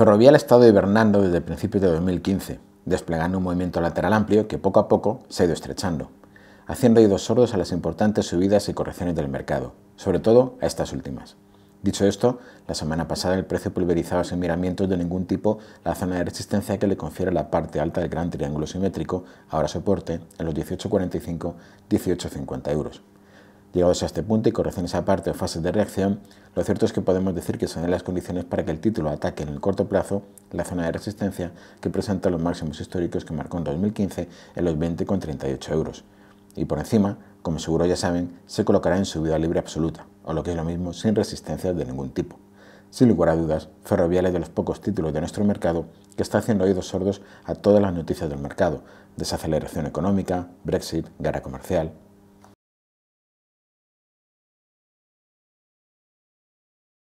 Ferrovial ha estado hibernando desde principios de 2015, desplegando un movimiento lateral amplio que poco a poco se ha ido estrechando, haciendo oídos sordos a las importantes subidas y correcciones del mercado, sobre todo a estas últimas. Dicho esto, la semana pasada el precio pulverizaba sin miramientos de ningún tipo la zona de resistencia que le confiere la parte alta del gran triángulo simétrico, ahora soporte, en los 18,45-18,50 euros. Llegados a este punto y esa parte o fases de reacción, lo cierto es que podemos decir que son las condiciones para que el título ataque en el corto plazo la zona de resistencia que presenta los máximos históricos que marcó en 2015 en los 20,38 euros. Y por encima, como seguro ya saben, se colocará en subida libre absoluta, o lo que es lo mismo, sin resistencias de ningún tipo. Sin lugar a dudas, Ferrovial es de los pocos títulos de nuestro mercado que está haciendo oídos sordos a todas las noticias del mercado, desaceleración económica, Brexit, guerra comercial,